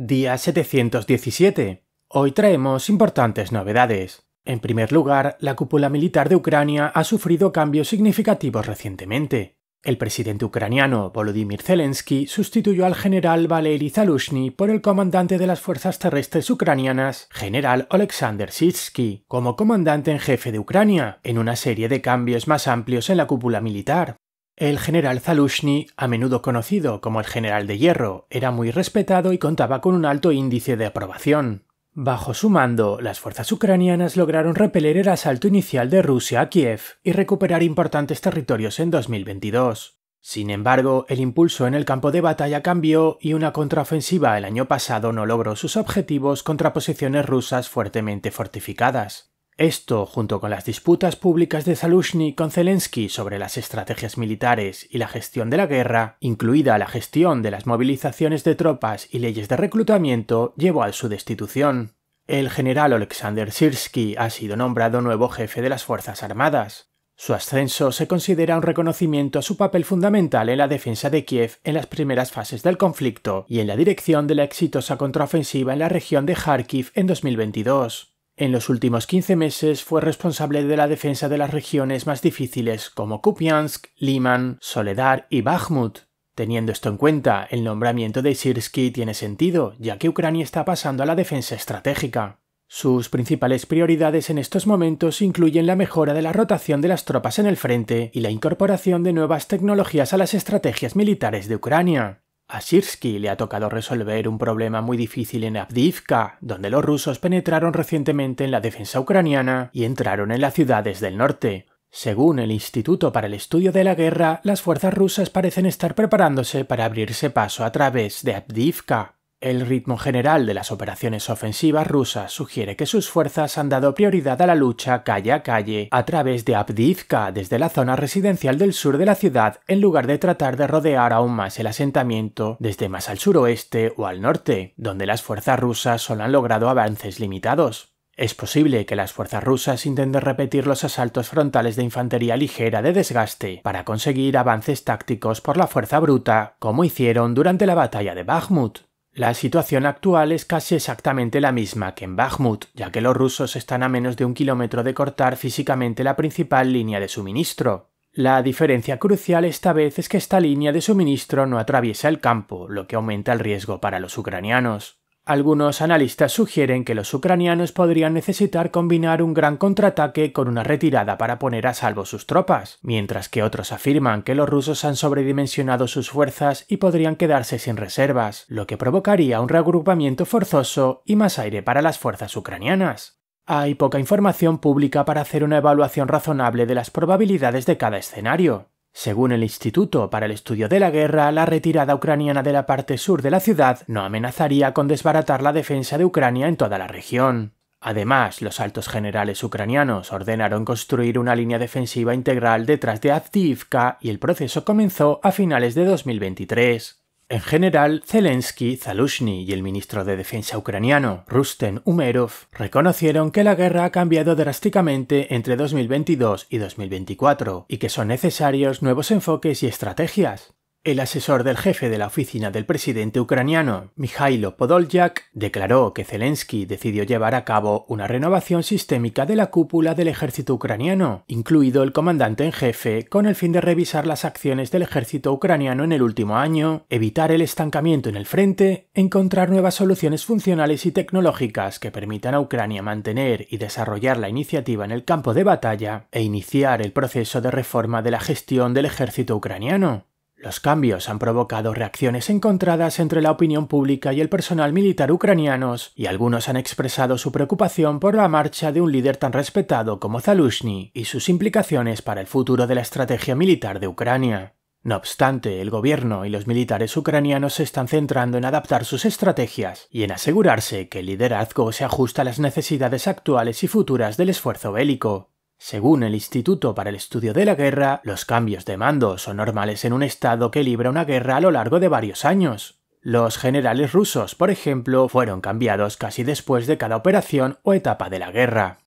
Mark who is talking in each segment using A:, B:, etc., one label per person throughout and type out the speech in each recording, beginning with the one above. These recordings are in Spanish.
A: Día 717. Hoy traemos importantes novedades. En primer lugar, la cúpula militar de Ucrania ha sufrido cambios significativos recientemente. El presidente ucraniano Volodymyr Zelensky sustituyó al general Valery Zalushny por el comandante de las fuerzas terrestres ucranianas, general Oleksandr Sitsky, como comandante en jefe de Ucrania, en una serie de cambios más amplios en la cúpula militar. El general Zalushny, a menudo conocido como el general de hierro, era muy respetado y contaba con un alto índice de aprobación. Bajo su mando, las fuerzas ucranianas lograron repeler el asalto inicial de Rusia a Kiev y recuperar importantes territorios en 2022. Sin embargo, el impulso en el campo de batalla cambió y una contraofensiva el año pasado no logró sus objetivos contra posiciones rusas fuertemente fortificadas. Esto, junto con las disputas públicas de Salushny con Zelensky sobre las estrategias militares y la gestión de la guerra, incluida la gestión de las movilizaciones de tropas y leyes de reclutamiento, llevó a su destitución. El general Alexander Sirsky ha sido nombrado nuevo jefe de las Fuerzas Armadas. Su ascenso se considera un reconocimiento a su papel fundamental en la defensa de Kiev en las primeras fases del conflicto y en la dirección de la exitosa contraofensiva en la región de Kharkiv en 2022. En los últimos 15 meses fue responsable de la defensa de las regiones más difíciles como Kupiansk, Liman, Soledar y Bakhmut. Teniendo esto en cuenta, el nombramiento de Sirsky tiene sentido, ya que Ucrania está pasando a la defensa estratégica. Sus principales prioridades en estos momentos incluyen la mejora de la rotación de las tropas en el frente y la incorporación de nuevas tecnologías a las estrategias militares de Ucrania. A le ha tocado resolver un problema muy difícil en Abdivka, donde los rusos penetraron recientemente en la defensa ucraniana y entraron en las ciudades del norte. Según el Instituto para el Estudio de la Guerra, las fuerzas rusas parecen estar preparándose para abrirse paso a través de Abdivka. El ritmo general de las operaciones ofensivas rusas sugiere que sus fuerzas han dado prioridad a la lucha calle a calle a través de Abdiivka desde la zona residencial del sur de la ciudad en lugar de tratar de rodear aún más el asentamiento desde más al suroeste o al norte, donde las fuerzas rusas solo han logrado avances limitados. Es posible que las fuerzas rusas intenten repetir los asaltos frontales de infantería ligera de desgaste para conseguir avances tácticos por la fuerza bruta, como hicieron durante la batalla de Bakhmut. La situación actual es casi exactamente la misma que en Bakhmut, ya que los rusos están a menos de un kilómetro de cortar físicamente la principal línea de suministro. La diferencia crucial esta vez es que esta línea de suministro no atraviesa el campo, lo que aumenta el riesgo para los ucranianos. Algunos analistas sugieren que los ucranianos podrían necesitar combinar un gran contraataque con una retirada para poner a salvo sus tropas, mientras que otros afirman que los rusos han sobredimensionado sus fuerzas y podrían quedarse sin reservas, lo que provocaría un reagrupamiento forzoso y más aire para las fuerzas ucranianas. Hay poca información pública para hacer una evaluación razonable de las probabilidades de cada escenario, según el Instituto para el Estudio de la Guerra, la retirada ucraniana de la parte sur de la ciudad no amenazaría con desbaratar la defensa de Ucrania en toda la región. Además, los altos generales ucranianos ordenaron construir una línea defensiva integral detrás de Avdiivka y el proceso comenzó a finales de 2023. En general, Zelensky, Zalushny y el ministro de Defensa ucraniano, Rusten Umerov, reconocieron que la guerra ha cambiado drásticamente entre 2022 y 2024 y que son necesarios nuevos enfoques y estrategias. El asesor del jefe de la oficina del presidente ucraniano, Mikhailo Podolyak, declaró que Zelensky decidió llevar a cabo una renovación sistémica de la cúpula del ejército ucraniano, incluido el comandante en jefe, con el fin de revisar las acciones del ejército ucraniano en el último año, evitar el estancamiento en el frente, encontrar nuevas soluciones funcionales y tecnológicas que permitan a Ucrania mantener y desarrollar la iniciativa en el campo de batalla e iniciar el proceso de reforma de la gestión del ejército ucraniano. Los cambios han provocado reacciones encontradas entre la opinión pública y el personal militar ucranianos, y algunos han expresado su preocupación por la marcha de un líder tan respetado como Zalushny y sus implicaciones para el futuro de la estrategia militar de Ucrania. No obstante, el gobierno y los militares ucranianos se están centrando en adaptar sus estrategias y en asegurarse que el liderazgo se ajusta a las necesidades actuales y futuras del esfuerzo bélico. Según el Instituto para el Estudio de la Guerra, los cambios de mando son normales en un estado que libra una guerra a lo largo de varios años. Los generales rusos, por ejemplo, fueron cambiados casi después de cada operación o etapa de la guerra.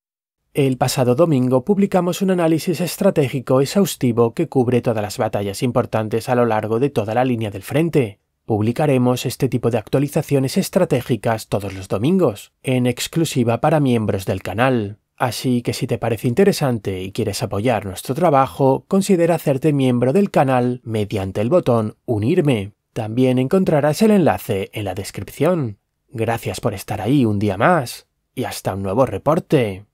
A: El pasado domingo publicamos un análisis estratégico exhaustivo que cubre todas las batallas importantes a lo largo de toda la línea del frente. Publicaremos este tipo de actualizaciones estratégicas todos los domingos, en exclusiva para miembros del canal. Así que si te parece interesante y quieres apoyar nuestro trabajo, considera hacerte miembro del canal mediante el botón Unirme. También encontrarás el enlace en la descripción. Gracias por estar ahí un día más y hasta un nuevo reporte.